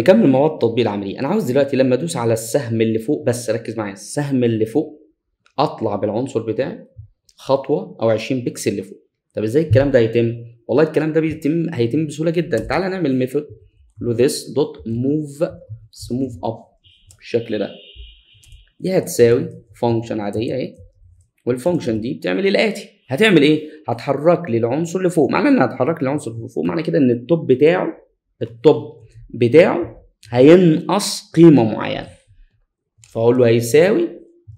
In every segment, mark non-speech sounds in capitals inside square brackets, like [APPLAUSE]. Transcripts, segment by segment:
نكمل مواد التطبيق العملي انا عاوز دلوقتي لما ادوس على السهم اللي فوق بس ركز معايا السهم اللي فوق اطلع بالعنصر بتاعي خطوه او 20 بكسل لفوق طب ازاي الكلام ده هيتم والله الكلام ده بيتم هيتم بسهوله جدا تعالى نعمل ميثود لو ذس دوت موف بس موف اب بالشكل ده دي هتساوي فانكشن عاديه اهي والفانكشن دي بتعمل إيه؟ الاتي هتعمل ايه هتحرك لي العنصر لفوق معنى ان هتحرك لي العنصر لفوق معنى كده ان التوب بتاعه التوب بتاعه هينقص قيمة معينة فأقول له هيساوي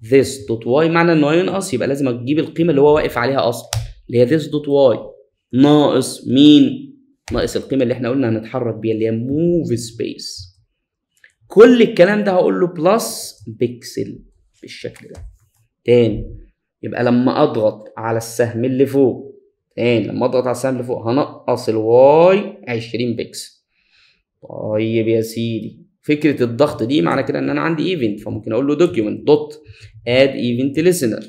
this دوت واي معنى إنه هينقص يبقى لازم أجيب القيمة اللي هو واقف عليها أصلا اللي هي this دوت واي ناقص مين؟ ناقص القيمة اللي إحنا قلنا هنتحرك بيها اللي هي move space كل الكلام ده هقول له بلس بيكسل بالشكل ده تاني يبقى لما أضغط على السهم اللي فوق تاني لما أضغط على السهم اللي فوق هنقص الواي 20 بيكسل طيب يا سيدي فكره الضغط دي معنى كده ان انا عندي ايفنت فممكن اقول له دوكيومنت دوت اد ايفنت ليسنر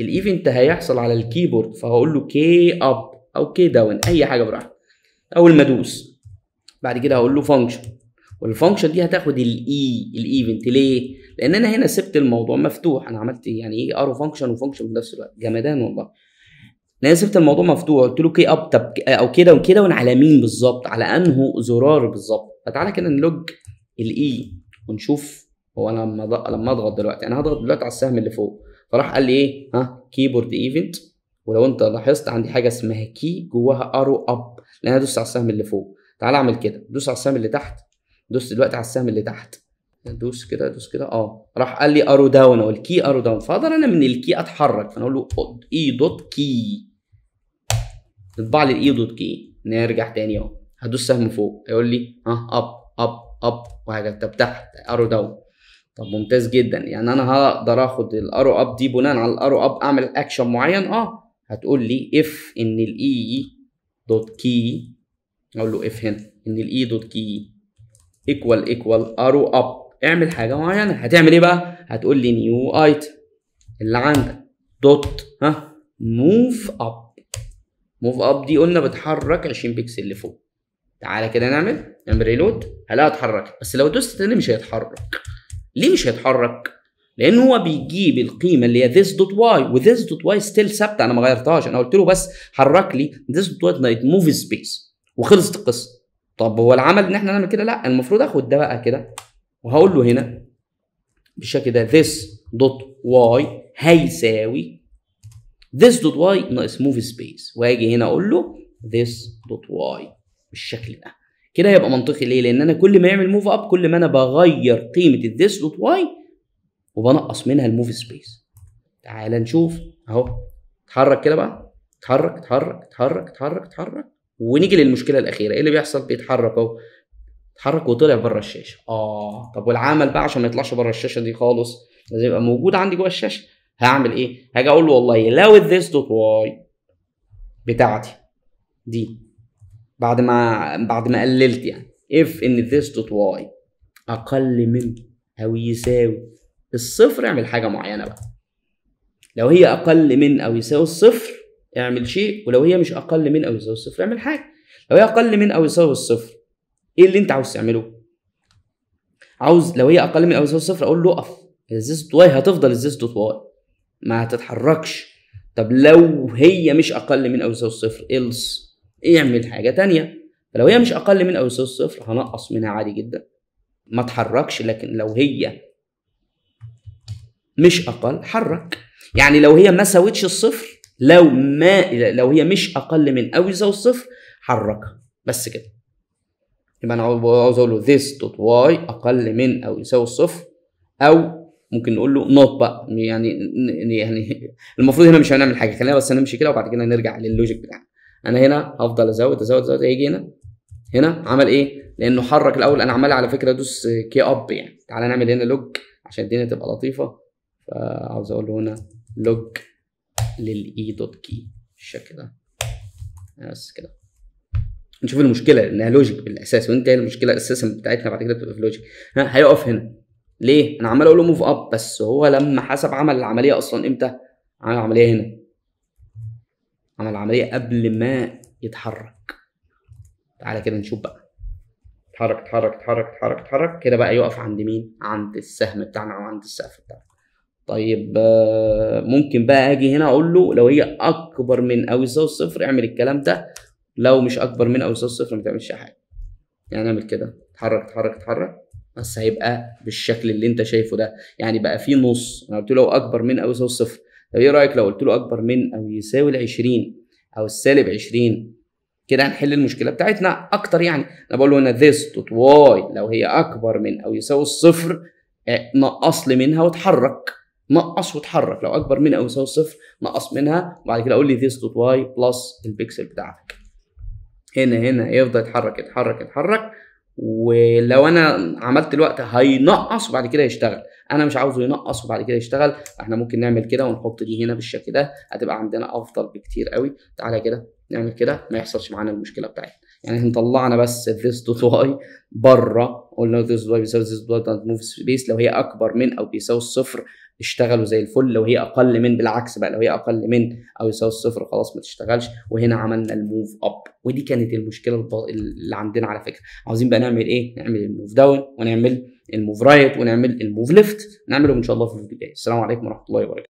الايفنت هيحصل على الكيبورد فهقول له كي اب او كي داون اي حاجه براحتك اول ما ادوس بعد كده هقول له فانكشن والفانكشن دي هتاخد الاي e، الايفنت ليه؟ لان انا هنا سبت الموضوع مفتوح انا عملت يعني ايه ارو فانكشن وفانكشن في نفس الوقت جمدان والله لان سبت الموضوع مفتوح قلت له كي اب طب او كده وكده وانا على مين بالظبط على انه زرار بالظبط فتعالى كده نلوج الاي e ونشوف هو انا لما لما اضغط دلوقتي انا هضغط دلوقتي على السهم اللي فوق فراح قال لي ايه ها كيبورد ايفنت ولو انت لاحظت عندي حاجه اسمها كي جواها ارو اب لان انا دوست على السهم اللي فوق تعالى اعمل كده دوس على السهم اللي تحت دوس دلوقتي على السهم اللي تحت دوس كده دوس كده اه راح قال لي ارو داون او الكي ارو داون فاقدر انا من الكي اتحرك فانا اقول له اي دوت كي تطبع لي الاي دوت كي نرجع تاني اهو هدوس سهم فوق هيقول لي ها اب اب اب وهكذا طب تحت ارو داون طب ممتاز جدا يعني انا هقدر اخد الارو اب دي بناء على الارو اب اعمل اكشن معين اه هتقول لي اف ان الاي دوت كي اقول له اف هنا ان الاي دوت كي ايكوال ايكوال ارو اب اعمل حاجه معينه هتعمل ايه بقى هتقول لي نيو ايتم اللي عندك دوت ها موف اب موف اب دي قلنا بتحرك 20 بكسل لفوق تعالى كده نعمل نعمل ريلود هلاقيها اتحركت بس لو دوست تاني مش هيتحرك ليه مش هيتحرك؟ لان هو بيجيب القيمه اللي هي this دوت واي وthis دوت واي ستيل ثابته انا ما غيرتهاش انا قلت له بس حرك لي this دوت واي نايت موف سبيس وخلصت القصه طب هو العمل ان احنا نعمل كده لا المفروض اخد ده بقى كده وهقول له هنا بالشكل ده this دوت واي هيساوي this dot y ناقص move سبيس واجي هنا اقول له this dot y بالشكل ده كده هيبقى منطقي ليه لان انا كل ما يعمل موف اب كل ما انا بغير قيمه this dot y وبنقص منها الموف سبيس تعال نشوف اهو اتحرك كده بقى اتحرك اتحرك اتحرك اتحرك اتحرك ونيجي للمشكله الاخيره ايه اللي بيحصل بيتحرك اهو اتحرك وطلع بره الشاشه اه طب والعمل بقى عشان ما يطلعش بره الشاشه دي خالص لازم يبقى موجود عندي جوه الشاشه هعمل ايه؟ هاجي اقول له والله لو this دوت واي بتاعتي دي بعد ما بعد ما قللت يعني اف ان this دوت واي اقل من او يساوي الصفر اعمل حاجه معينه بقى لو هي اقل من او يساوي الصفر اعمل شيء ولو هي مش اقل من او يساوي الصفر اعمل حاجه لو هي اقل من او يساوي الصفر ايه اللي انت عاوز تعمله عاوز لو هي اقل من او يساوي الصفر اقول له اقف الزيز دوت واي هتفضل الزيز دوت واي ما هتتحركش طب لو هي مش اقل من او يساوي الصفر إلس اعمل حاجه تانية فلو هي مش اقل من او يساوي الصفر هنقص منها عادي جدا ما تحركش لكن لو هي مش اقل حرك يعني لو هي ما ساوتش الصفر لو ما لو هي مش اقل من او يساوي الصفر حركها بس كده يبقى انا عاوز اقول له this y اقل من او يساوي الصفر او ممكن نقول له نوت بقى يعني يعني [LAUGHS] المفروض هنا مش هنعمل حاجه خلينا بس نمشي كده وبعد كده نرجع لللوجيك بتاعنا انا هنا هفضل ازود ازود ازود هيجي هنا هنا عمل ايه لانه حرك الاول انا عمال على فكره ادوس كي اب يعني تعالى نعمل هنا لوج عشان الدنيا تبقى لطيفه فعاوز اقول له هنا لوج للاي دوت كي بالشكل ده بس كده نشوف المشكله لانها لوجيك بالاساس وانت هي إيه المشكله اساسا بتاعتنا بعد كده بتبقى في لوجيك هيقف هنا ليه؟ انا عمال اقول له موف اب بس هو لما حسب عمل العمليه اصلا امتى؟ عمل العمليه هنا عمل العمليه قبل ما يتحرك تعالى كده نشوف بقى اتحرك اتحرك اتحرك اتحرك اتحرك كده بقى يقف عند مين؟ عند السهم بتاعنا او عند السقف بتاعنا طيب آه، ممكن بقى اجي هنا اقول له لو هي اكبر من او يساوي صفر اعمل الكلام ده لو مش اكبر من او يساوي صفر ما تعملش حاجه يعني اعمل كده اتحرك اتحرك اتحرك بس هيبقى بالشكل اللي انت شايفه ده يعني بقى فيه نص انا قلت له اكبر من او يساوي صفر طب ايه رايك لو قلت له اكبر من او يساوي ال 20 او السالب 20 كده هنحل المشكله بتاعتنا اكتر يعني انا بقول له هنا this dot y لو هي اكبر من او يساوي الصفر آه، نقص لي منها واتحرك نقص واتحرك لو اكبر من او يساوي الصفر نقص منها وبعد كده اقول لي this dot y بلس البكسل بتاعتك هنا هنا يفضل يتحرك يتحرك يتحرك ولو انا عملت الوقت هينقص وبعد كده يشتغل انا مش عاوزه ينقص وبعد كده يشتغل احنا ممكن نعمل كده ونحط دي هنا بالشكل ده هتبقى عندنا افضل بكتير قوي تعالى كده نعمل كده ما يحصلش معانا المشكله بتاعتنا يعني احنا طلعنا بس this dot y بره قلنا this dot y بيساوي this dot موف سبيس لو هي اكبر من او بيساوي الصفر اشتغلوا زي الفل لو هي اقل من بالعكس بقى لو هي اقل من او يساوي الصفر خلاص ما تشتغلش وهنا عملنا الموف اب ودي كانت المشكله اللي عندنا على فكره عاوزين بقى نعمل ايه نعمل الموف داون ونعمل الموف رايت ونعمل الموف ليفت نعمله ان شاء الله في الفيديو الجاي السلام عليكم ورحمه الله وبركاته